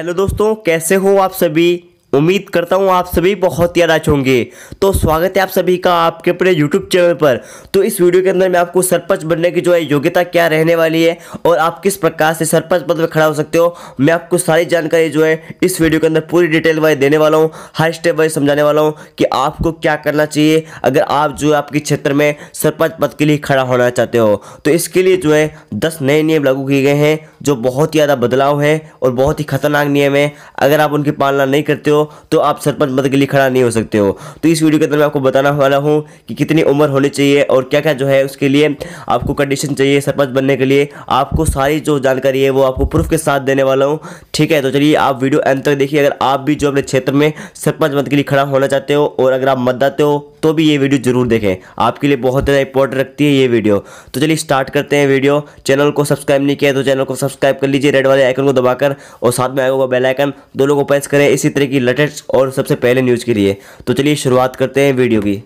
hello दोस्तों कैसे हो आप सभी उम्मीद करता हूँ आप सभी बहुत याद आज होंगे तो स्वागत है आप सभी का आपके अपने यूट्यूब चैनल पर तो इस वीडियो के अंदर मैं आपको सरपंच बनने की जो है योग्यता क्या रहने वाली है और आप किस प्रकार से सरपंच पद पर खड़ा हो सकते हो मैं आपको सारी जानकारी जो है इस वीडियो के अंदर पूरी डिटेल वाइज देने वाला हूँ हर स्टेप वाइज समझाने वाला हूँ कि आपको क्या करना चाहिए अगर आप जो है आपके क्षेत्र में सरपंच पद के लिए खड़ा होना चाहते हो तो इसके लिए जो है दस नए नियम लागू किए गए हैं जो बहुत ही ज़्यादा बदलाव हैं और बहुत ही खतरनाक नियम है अगर आप उनकी पालना नहीं करते हो हो तो आप सरपंच पद के लिए खड़ा नहीं हो सकते हो तो इस वीडियो के अंदर मैं आपको बताना वाला हूँ कि कितनी उम्र होनी चाहिए और क्या क्या जो है उसके लिए आपको कंडीशन चाहिए सरपंच बनने के लिए आपको सारी जो जानकारी है वो आपको प्रूफ के साथ देने वाला हूँ ठीक है तो चलिए आप वीडियो अंत तक देखिए अगर आप भी जो अपने क्षेत्र में सरपंच पद के लिए खड़ा होना चाहते हो और अगर आप मतदाते हो तो भी ये वीडियो ज़रूर देखें आपके लिए बहुत ज़्यादा इंपॉर्टेंट रखती है ये वीडियो तो चलिए स्टार्ट करते हैं वीडियो चैनल को सब्सक्राइब नहीं किया तो चैनल को सब्सक्राइब कर लीजिए रेड वाले आइकन को दबाकर और साथ में आएगा बेल आइकन दोनों को प्रेस करें इसी तरह की लेटेस्ट और सबसे पहले न्यूज़ के लिए तो चलिए शुरुआत करते हैं वीडियो की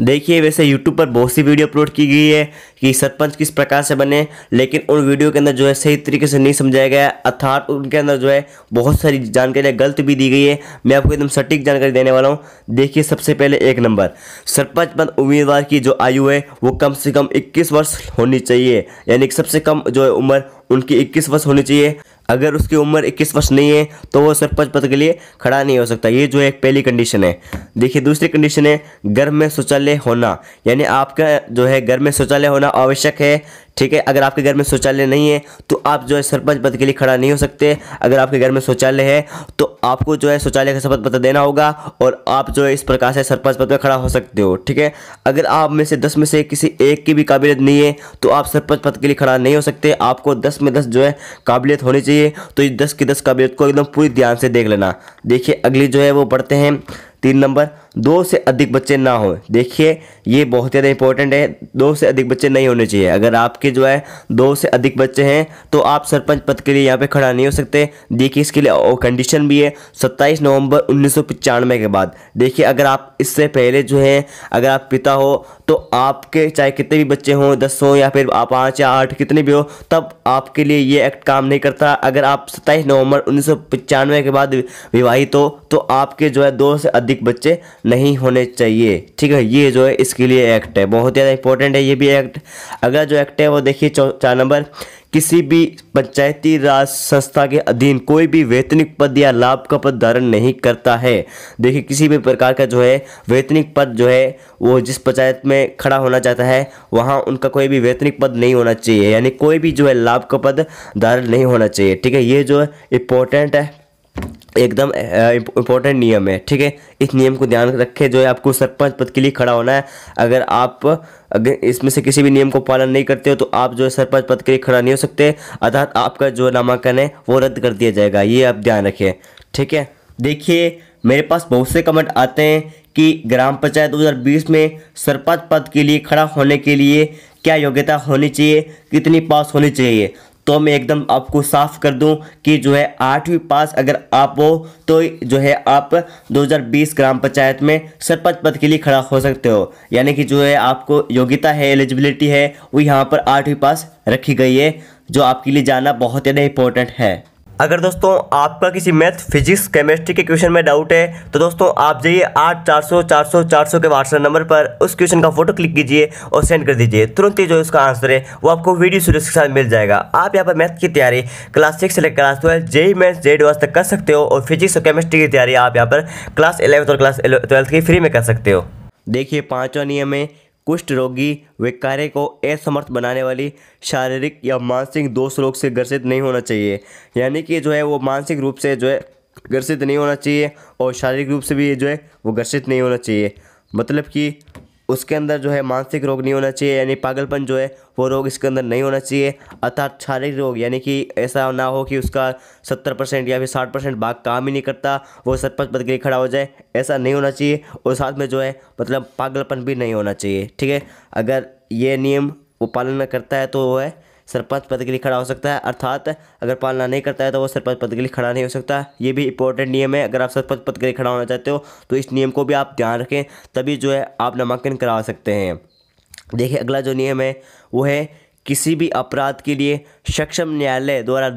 देखिए वैसे YouTube पर बहुत सी वीडियो अपलोड की गई है कि सरपंच किस प्रकार से बने लेकिन उन वीडियो के अंदर जो है सही तरीके से नहीं समझाया गया अर्थात उनके अंदर जो है बहुत सारी जानकारियाँ गलत भी दी गई है मैं आपको एकदम सटीक जानकारी देने वाला हूँ देखिए सबसे पहले एक नंबर सरपंच पद उम्मीदवार की जो आयु है वो कम से कम इक्कीस वर्ष होनी चाहिए यानी सबसे कम जो है उम्र उनकी इक्कीस वर्ष होनी चाहिए अगर उसकी उम्र 21 वर्ष नहीं है तो वो सरपंच पद के लिए खड़ा नहीं हो सकता ये जो है एक पहली कंडीशन है देखिए दूसरी कंडीशन है घर में शौचालय होना यानी आपका जो है घर में शौचालय होना आवश्यक है ठीक है अगर आपके घर में शौचालय नहीं है तो आप जो है सरपंच पद के लिए खड़ा नहीं हो सकते अगर आपके घर में शौचालय है तो आपको जो है शौचालय का शपथ पत्र देना होगा और आप जो है इस प्रकार से सरपंच पद पर खड़ा हो सकते हो ठीक है अगर आप में से दस में से किसी एक की भी काबिलियत नहीं है तो आप सरपंच पद के लिए खड़ा नहीं हो सकते आपको दस में दस जो है काबिलियत होनी चाहिए तो इस दस की दस काबिलियत को एकदम पूरी ध्यान से देख लेना देखिए अगली जो है वो पढ़ते हैं तीन नंबर दो से अधिक बच्चे ना हो देखिए ये बहुत ज़्यादा इंपॉर्टेंट है दो से अधिक बच्चे नहीं होने चाहिए अगर आपके जो है दो से अधिक बच्चे हैं तो आप सरपंच पद के लिए यहाँ पे खड़ा नहीं हो सकते देखिए इसके लिए और कंडीशन भी है सत्ताईस नवंबर उन्नीस के बाद देखिए अगर आप इससे पहले जो है अगर आप पिता हो तो आपके चाहे कितने भी बच्चे हों दस हों या फिर आप पाँच या आठ कितने भी हो तब आपके लिए ये एक्ट काम नहीं करता अगर आप सत्ताईस नवंबर उन्नीस के बाद विवाहित हो तो आपके जो है दो से अधिक बच्चे नहीं होने चाहिए ठीक है ये जो है इसके लिए एक्ट है बहुत ज़्यादा इंपॉर्टेंट है ये भी एक्ट अगला जो एक्ट है वो देखिए चार नंबर किसी भी पंचायती राज संस्था के अधीन कोई भी वेतनिक पद या लाभ का पद धारण नहीं करता है देखिए किसी भी प्रकार का जो है वेतनिक पद जो है वो जिस पंचायत में खड़ा होना चाहता है वहाँ उनका कोई भी वेतनिक पद नहीं होना चाहिए यानी कोई भी जो है लाभ का पद धारण नहीं होना चाहिए ठीक है ये जो है इम्पोर्टेंट है एकदम इम्पोर्टेंट नियम है ठीक है इस नियम को ध्यान रखें जो है आपको सरपंच पद के लिए खड़ा होना है अगर आप अगर इसमें से किसी भी नियम को पालन नहीं करते हो तो आप जो है सरपंच पद के लिए खड़ा नहीं हो सकते अर्थात आपका जो नामांकन है वो रद्द कर दिया जाएगा ये आप ध्यान रखें ठीक है देखिए मेरे पास बहुत से कमेंट आते हैं कि ग्राम पंचायत दो में सरपंच पद के लिए खड़ा होने के लिए क्या योग्यता होनी चाहिए कितनी पास होनी चाहिए तो मैं एकदम आपको साफ कर दूं कि जो है आठवीं पास अगर आप हो तो जो है आप 2020 ग्राम पंचायत में सरपंच पद के लिए खड़ा हो सकते हो यानी कि जो है आपको योग्यता है एलिजिबिलिटी है वो यहाँ पर आठवीं पास रखी गई है जो आपके लिए जाना बहुत ज़्यादा इंपॉर्टेंट है अगर दोस्तों आपका किसी मैथ फिजिक्स केमिस्ट्री के क्वेश्चन में डाउट है तो दोस्तों आप जाइए आठ चार सौ चार सौ चार सौ के व्हाट्सएप नंबर पर उस क्वेश्चन का फोटो क्लिक कीजिए और सेंड कर दीजिए तुरंत ही जो उसका आंसर है वो आपको वीडियो सीरीज के साथ मिल जाएगा आप यहाँ पर मैथ की तैयारी क्लास सिक्स से लेकर क्लास ट्वेल्थ जेई मैथ जे वास तक कर सकते हो और फिजिक्स और केमिस्ट्री की तैयारी आप यहाँ पर क्लास इलेवंथ और क्लास ट्वेल्थ की फ्री में कर सकते हो देखिए पाँचों नियम है कुष्ठ रोगी वे कार्य को असमर्थ बनाने वाली शारीरिक या मानसिक दोष रोग से ग्रसित नहीं होना चाहिए यानी कि जो है वो मानसिक रूप से जो है ग्रसित नहीं होना चाहिए और शारीरिक रूप से भी जो है वो ग्रसित नहीं होना चाहिए मतलब कि उसके अंदर जो है मानसिक रोग नहीं होना चाहिए यानी पागलपन जो है वो रोग इसके अंदर नहीं होना चाहिए अर्थात शारीरिक रोग यानी कि ऐसा ना हो कि उसका सत्तर परसेंट या फिर साठ परसेंट भाग काम ही नहीं करता वो सरपंच पद के लिए खड़ा हो जाए ऐसा नहीं होना चाहिए और साथ में जो है मतलब पागलपन भी नहीं होना चाहिए ठीक है अगर ये नियम वो पालन करता है तो वो है सरपंच पद के लिए खड़ा हो सकता है अर्थात अगर पालना नहीं करता है तो वो सरपंच पद के लिए खड़ा नहीं हो सकता ये भी इंपॉर्टेंट नियम है अगर आप सरपंच पद के लिए खड़ा होना चाहते हो तो इस नियम को भी आप ध्यान रखें तभी जो है आप नामांकन करा सकते हैं देखिए अगला जो नियम है वो है किसी भी अपराध के लिए सक्षम न्यायालय द्वारा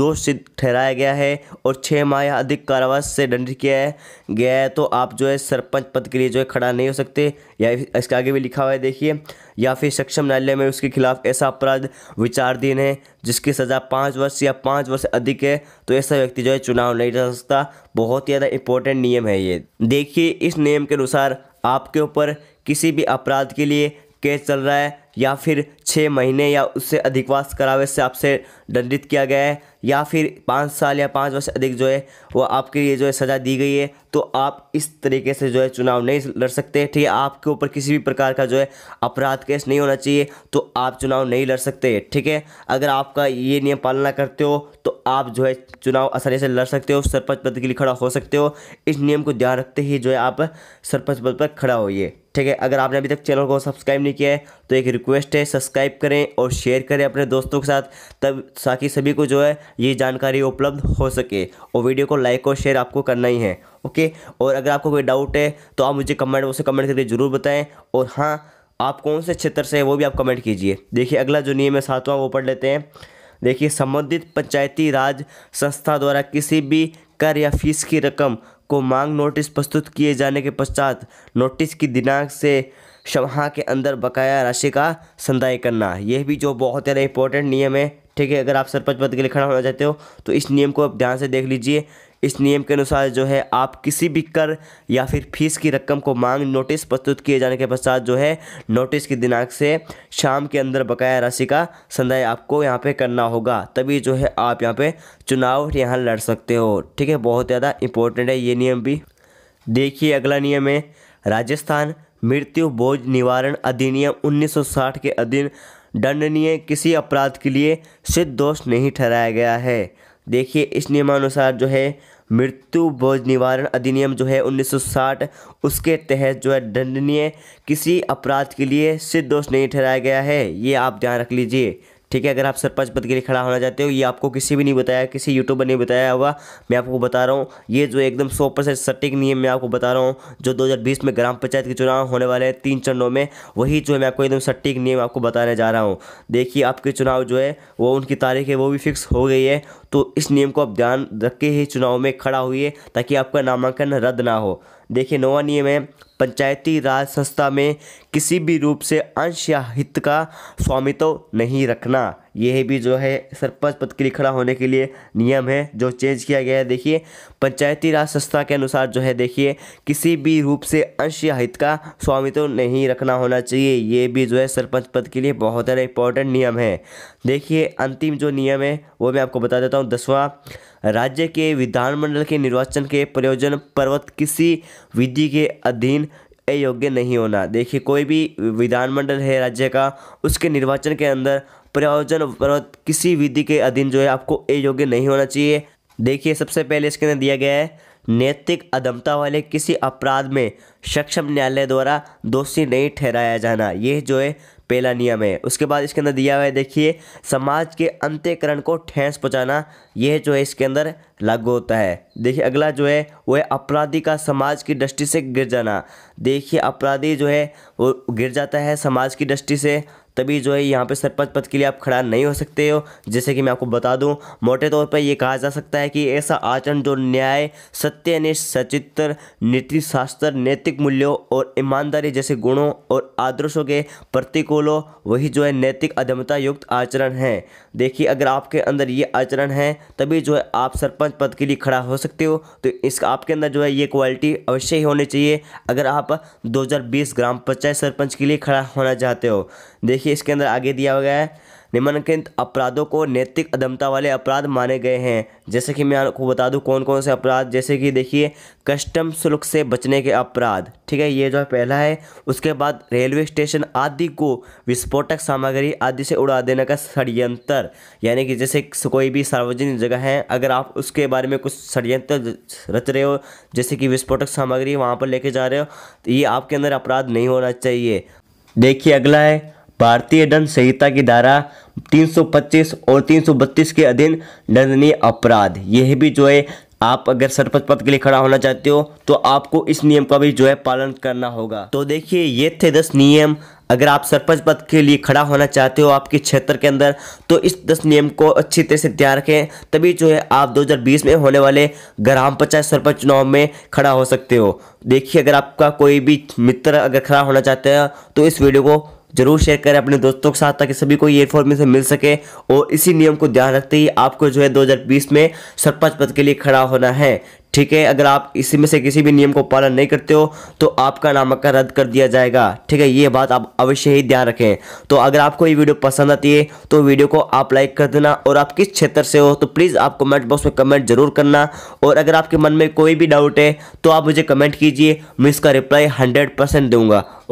दोष सिद्ध ठहराया गया है और छः माह या अधिक कारावास से दंडित किया है गया है तो आप जो है सरपंच पद के लिए जो है खड़ा नहीं हो सकते या इसके आगे भी लिखा हुआ है देखिए या फिर सक्षम न्यायालय में उसके खिलाफ ऐसा अपराध विचारधीन है जिसकी सज़ा पाँच वर्ष या पाँच वर्ष अधिक है तो ऐसा व्यक्ति जो है चुनाव नहीं जा सकता बहुत ही ज़्यादा इंपॉर्टेंट नियम है ये देखिए इस नियम के अनुसार आपके ऊपर किसी भी अपराध के लिए केस चल रहा है या फिर छः महीने या उससे अधिक वास करावे से आपसे दंडित किया गया है या फिर पाँच साल या पाँच वर्ष अधिक जो है वो आपके लिए जो है सज़ा दी गई है तो आप इस तरीके से जो है चुनाव नहीं लड़ सकते ठीक है आपके ऊपर किसी भी प्रकार का जो है अपराध केस नहीं होना चाहिए तो आप चुनाव नहीं लड़ सकते ठीक है अगर आपका ये नियम पालना करते हो तो आप जो है चुनाव आसानी से लड़ सकते हो सरपंच पद के लिए खड़ा हो सकते हो इस नियम को ध्यान रखते ही जो है आप सरपंच पद पर खड़ा होइए ठीक है अगर आपने अभी तक चैनल को सब्सक्राइब नहीं किया है तो एक रिक्वेस्ट है सब्सक्राइब करें और शेयर करें अपने दोस्तों के साथ तब ताकि सभी को जो है ये जानकारी उपलब्ध हो सके और वीडियो को लाइक और शेयर आपको करना ही है ओके और अगर आपको कोई डाउट है तो आप मुझे कमेंट उसे कमेंट करके ज़रूर बताएँ और हाँ आप कौन से क्षेत्र से हैं वो भी आप कमेंट कीजिए देखिए अगला जो नियम है सातवां वो पढ़ लेते हैं देखिए संबंधित पंचायती राज संस्था द्वारा किसी भी कर या फीस की रकम को मांग नोटिस प्रस्तुत किए जाने के पश्चात नोटिस की दिनांक से शवहा के अंदर बकाया राशि का संदाय करना यह भी जो बहुत ज़्यादा इंपॉर्टेंट नियम है ठीक है अगर आप सरपंच पद के लिए खड़ा होना चाहते हो तो इस नियम को आप ध्यान से देख लीजिए इस नियम के अनुसार जो है आप किसी भी कर या फिर फीस की रकम को मांग नोटिस प्रस्तुत किए जाने के पश्चात जो है नोटिस की दिनांक से शाम के अंदर बकाया राशि का संदाय आपको यहाँ पे करना होगा तभी जो है आप यहाँ पे चुनाव यहाँ लड़ सकते हो ठीक है बहुत ज़्यादा इंपॉर्टेंट है ये नियम भी देखिए अगला नियम है राजस्थान मृत्यु बोझ निवारण अधिनियम 1960 के अधीन दंडनीय किसी अपराध के लिए सिद्ध दोष नहीं ठहराया गया है देखिए इस नियमानुसार जो है मृत्यु बोझ निवारण अधिनियम जो है 1960 उसके तहत जो है दंडनीय किसी अपराध के लिए सिद्ध दोष नहीं ठहराया गया है ये आप ध्यान रख लीजिए ठीक है अगर आप सरपंच पद के लिए खड़ा होना चाहते हो ये आपको किसी भी नहीं बताया किसी यूट्यूबर ने बताया होगा मैं आपको बता रहा हूँ ये जो एकदम सौ परसेंट सटीक नियम मैं आपको बता रहा हूँ जो 2020 में ग्राम पंचायत के चुनाव होने वाले हैं तीन चरणों में वही जो है मैं आपको एकदम सटीक नियम आपको बताने जा रहा हूँ देखिए आपके चुनाव जो है वो उनकी तारीख है वो भी फिक्स हो गई है तो इस नियम को आप ध्यान रख के ही चुनाव में खड़ा हुई ताकि आपका नामांकन रद्द ना हो देखिए नौवा नियम है पंचायती राज संस्था में किसी भी रूप से अंश या हित का स्वामित्व नहीं रखना यह भी जो है सरपंच पद के लिए खड़ा होने के लिए नियम है जो चेंज किया गया है देखिए पंचायती राज संस्था के अनुसार जो है देखिए किसी भी रूप से अंश या हित का स्वामित्व नहीं रखना होना चाहिए ये भी जो है सरपंच पद के लिए बहुत ज़्यादा इंपॉर्टेंट नियम है देखिए अंतिम जो नियम है वो मैं आपको बता देता हूँ दसवां राज्य के विधानमंडल के निर्वाचन के प्रयोजन पर्वत किसी विधि के अधीन अयोग्य नहीं होना देखिए कोई भी विधानमंडल है राज्य का उसके निर्वाचन के अंदर प्रयोजन किसी विधि के अधीन जो है आपको अयोग्य नहीं होना चाहिए देखिए सबसे पहले इसके अंदर दिया गया है नैतिक अदमता वाले किसी अपराध में सक्षम न्यायालय द्वारा दोषी नहीं ठहराया जाना यह जो है पहला नियम है उसके बाद इसके अंदर दिया हुआ है देखिए समाज के अंत्यकरण को ठेस पहुँचाना यह जो है इसके अंदर लागू होता है देखिए अगला जो है वो है अपराधी का समाज की दृष्टि से गिर जाना देखिए अपराधी जो है वो गिर जाता है समाज की दृष्टि से तभी जो है यहाँ पे सरपंच पद के लिए आप खड़ा नहीं हो सकते हो जैसे कि मैं आपको बता दूँ मोटे तौर पर यह कहा जा सकता है कि ऐसा आचरण जो न्याय सत्यनिष्ठ सचित्र नीतिशास्त्र नैतिक मूल्यों और ईमानदारी जैसे गुणों और आदर्शों के प्रतिकूलों वही जो है नैतिक अधमता युक्त आचरण है देखिए अगर आपके अंदर ये आचरण है तभी जो है आप सरपंच पद के लिए खड़ा हो सकते हो तो इस आपके अंदर जो है ये क्वालिटी अवश्य ही होनी चाहिए अगर आप 2020 ग्राम पंचायत सरपंच के लिए खड़ा होना चाहते हो देखिए इसके अंदर आगे दिया हुआ है निम्नलिखित अपराधों को नैतिक अदमता वाले अपराध माने गए हैं जैसे कि मैं आपको बता दूं कौन कौन से अपराध जैसे कि देखिए कस्टम शुल्क से बचने के अपराध ठीक है ये जो है पहला है उसके बाद रेलवे स्टेशन आदि को विस्फोटक सामग्री आदि से उड़ा देने का षड्यंत्र यानी कि जैसे कोई भी सार्वजनिक जगह है अगर आप उसके बारे में कुछ षडयंत्र रच रहे हो जैसे कि विस्फोटक सामग्री वहाँ पर लेके जा रहे हो तो ये आपके अंदर अपराध नहीं होना चाहिए देखिए अगला है भारतीय दंड संहिता की धारा 325 और 332 के अधीन दंडनीय अपराध यह भी जो है आप अगर सरपंच पद के लिए खड़ा होना चाहते हो तो आपको इस नियम का भी जो है पालन करना होगा तो देखिए ये थे दस नियम अगर आप सरपंच पद के लिए खड़ा होना चाहते हो आपके क्षेत्र के अंदर तो इस दस नियम को अच्छी तरह से ध्यान रखें तभी जो है आप 2020 में होने वाले ग्राम पंचायत सरपंच चुनाव में खड़ा हो सकते हो देखिए अगर आपका कोई भी मित्र अगर खड़ा होना चाहते हैं तो इस वीडियो को जरूर शेयर करें अपने दोस्तों के साथ ताकि सभी को ये इन्फॉर्मेशन मिल सके और इसी नियम को ध्यान रखते ही आपको जो है 2020 में सरपंच पद के लिए खड़ा होना है ठीक है अगर आप इसी में से किसी भी नियम को पालन नहीं करते हो तो आपका नामांकन रद्द कर दिया जाएगा ठीक है ये बात आप अवश्य ही ध्यान रखें तो अगर आपको ये वीडियो पसंद आती है तो वीडियो को आप लाइक कर देना और आप किस क्षेत्र से हो तो प्लीज़ आप कमेंट बॉक्स में कमेंट जरूर करना और अगर आपके मन में कोई भी डाउट है तो आप मुझे कमेंट कीजिए मैं इसका रिप्लाई हंड्रेड परसेंट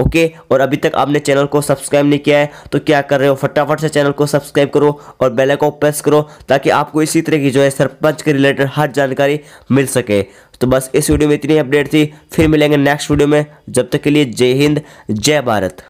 ओके और अभी तक आपने चैनल को सब्सक्राइब नहीं किया है तो क्या कर रहे हो फटाफट से चैनल को सब्सक्राइब करो और बेल आइकन प्रेस करो ताकि आपको इसी तरह की जो है सरपंच के रिलेटेड हर जानकारी मिल सके तो बस इस वीडियो में इतनी अपडेट थी फिर मिलेंगे नेक्स्ट वीडियो में जब तक के लिए जय हिंद जय भारत